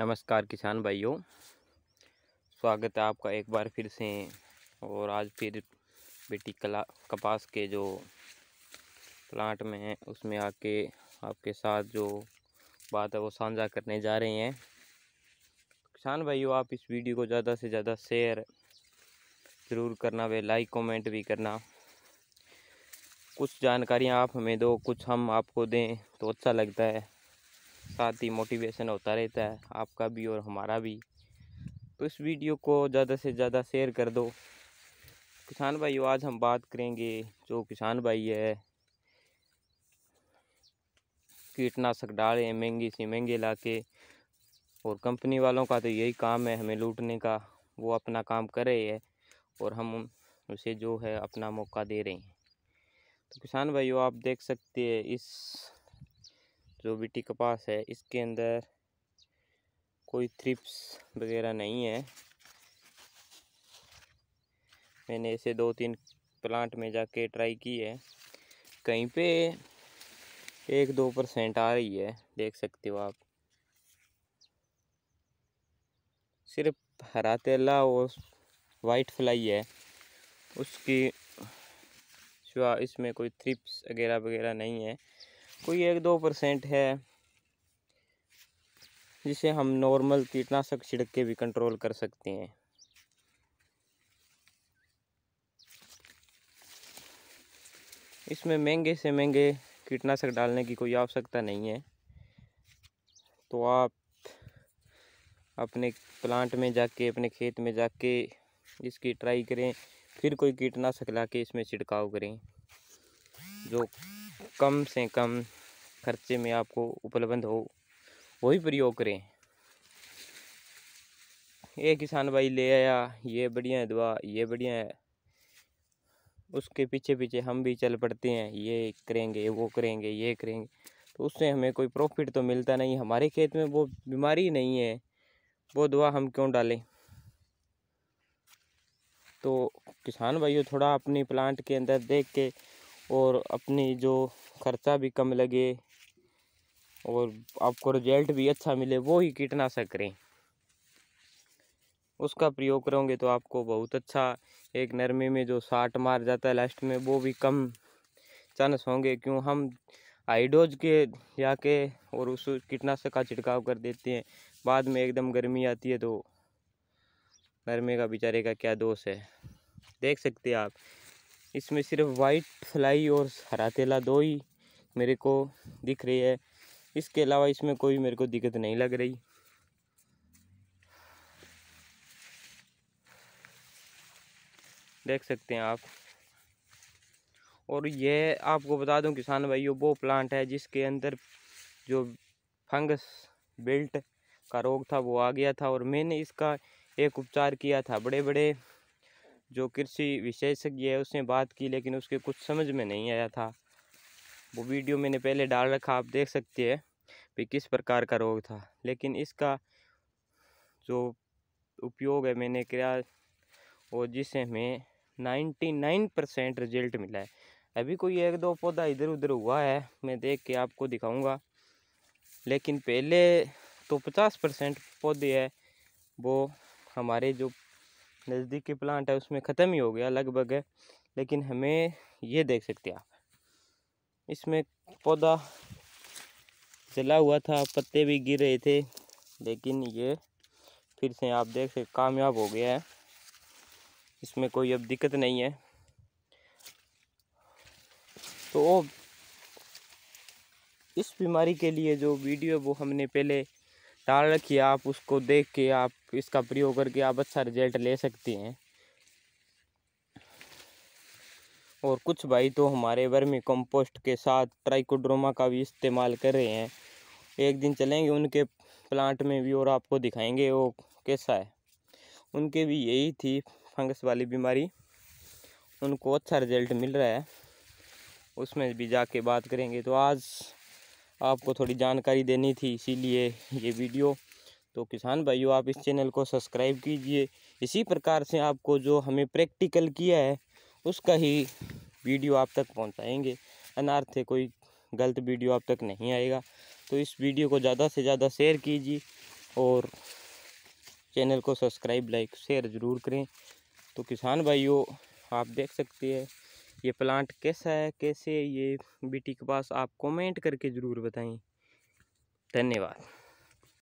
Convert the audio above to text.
नमस्कार किसान भाइयों स्वागत है आपका एक बार फिर से और आज फिर बेटी कला कपास के जो प्लांट में है उसमें आके आपके साथ जो बात है वो साझा करने जा रहे हैं किसान भाइयों आप इस वीडियो को ज़्यादा से ज़्यादा शेयर ज़रूर करना वे लाइक कमेंट भी करना कुछ जानकारियाँ आप हमें दो कुछ हम आपको दें तो अच्छा लगता है साथ ही मोटिवेशन होता रहता है आपका भी और हमारा भी तो इस वीडियो को ज़्यादा से ज़्यादा शेयर कर दो किसान भाई आज हम बात करेंगे जो किसान भाई है कीटनाशक डाले महंगी से महंगे ला के और कंपनी वालों का तो यही काम है हमें लूटने का वो अपना काम कर रहे हैं और हम उसे जो है अपना मौका दे रहे हैं तो किसान भाइयों आप देख सकते हैं इस जो बीटी कपास है इसके अंदर कोई थ्रिप्स वगैरह नहीं है मैंने ऐसे दो तीन प्लांट में जाके ट्राई की है कहीं पे एक दो परसेंट आ रही है देख सकते हो आप सिर्फ हरा तेला और वाइट फ्लाई है उसकी इसमें कोई थ्रिप्स वगैरह वगैरह नहीं है कोई एक दो परसेंट है जिसे हम नॉर्मल कीटनाशक छिड़क के भी कंट्रोल कर सकते हैं इसमें महंगे से महंगे कीटनाशक डालने की कोई आवश्यकता नहीं है तो आप अपने प्लांट में जाके अपने खेत में जाके इसकी ट्राई करें फिर कोई कीटनाशक ला के इसमें छिड़काव करें जो कम से कम खर्चे में आपको उपलब्ध हो वही प्रयोग करें ये किसान भाई ले आया ये बढ़िया है दवा ये बढ़िया है उसके पीछे पीछे हम भी चल पड़ते हैं ये करेंगे वो करेंगे ये करेंगे तो उससे हमें कोई प्रॉफिट तो मिलता नहीं हमारे खेत में वो बीमारी नहीं है वो दवा हम क्यों डालें तो किसान भाइयों थोड़ा अपनी प्लांट के अंदर देख के और अपनी जो खर्चा भी कम लगे और आपको रिजल्ट भी अच्छा मिले वो ही कीटनाशक करें उसका प्रयोग करोगे तो आपको बहुत अच्छा एक नरमे में जो साठ मार जाता है लास्ट में वो भी कम चांस होंगे क्यों हम हाइडोज के जाके और उस कीटनाशक का छिड़काव कर देते हैं बाद में एकदम गर्मी आती है तो नरमे का बेचारे का क्या दोष है देख सकते हैं आप इसमें सिर्फ वाइट फ्लाई और हरा तेला दो ही मेरे को दिख रही है इसके अलावा इसमें कोई मेरे को दिक्कत नहीं लग रही देख सकते हैं आप और यह आपको बता दूं किसान भाइयों वो प्लांट है जिसके अंदर जो फंगस बेल्ट का रोग था वो आ गया था और मैंने इसका एक उपचार किया था बड़े बड़े जो कृषि विशेषज्ञ है उसने बात की लेकिन उसके कुछ समझ में नहीं आया था वो वीडियो मैंने पहले डाल रखा आप देख सकते हैं कि किस प्रकार का रोग था लेकिन इसका जो उपयोग है मैंने किया वो जिसे हमें नाइन्टी नाइन परसेंट रिजल्ट मिला है अभी कोई एक दो पौधा इधर उधर हुआ है मैं देख के आपको दिखाऊंगा लेकिन पहले तो पचास परसेंट पौधे है वो हमारे जो नज़दीक के प्लांट है उसमें ख़त्म ही हो गया लगभग है लेकिन हमें ये देख सकते हैं आप इसमें पौधा जला हुआ था पत्ते भी गिर रहे थे लेकिन ये फिर से आप देख सकते कामयाब हो गया है इसमें कोई अब दिक्कत नहीं है तो इस बीमारी के लिए जो वीडियो वो हमने पहले डाल रखिए आप उसको देख के आप इसका प्रयोग करके आप अच्छा रिजल्ट ले सकते हैं और कुछ भाई तो हमारे वर्मी कंपोस्ट के साथ ट्राइकोड्रोमा का भी इस्तेमाल कर रहे हैं एक दिन चलेंगे उनके प्लांट में भी और आपको दिखाएंगे वो कैसा है उनके भी यही थी फंगस वाली बीमारी उनको अच्छा रिजल्ट मिल रहा है उसमें भी जाके बात करेंगे तो आज आपको थोड़ी जानकारी देनी थी इसीलिए ये वीडियो तो किसान भाइयों आप इस चैनल को सब्सक्राइब कीजिए इसी प्रकार से आपको जो हमें प्रैक्टिकल किया है उसका ही वीडियो आप तक पहुंचाएंगे अनार्थ कोई गलत वीडियो आप तक नहीं आएगा तो इस वीडियो को ज़्यादा से ज़्यादा शेयर कीजिए और चैनल को सब्सक्राइब लाइक शेयर ज़रूर करें तो किसान भाइयों आप देख सकते हैं ये प्लांट कैसा है कैसे ये बीटी के पास आप कमेंट करके ज़रूर बताएं धन्यवाद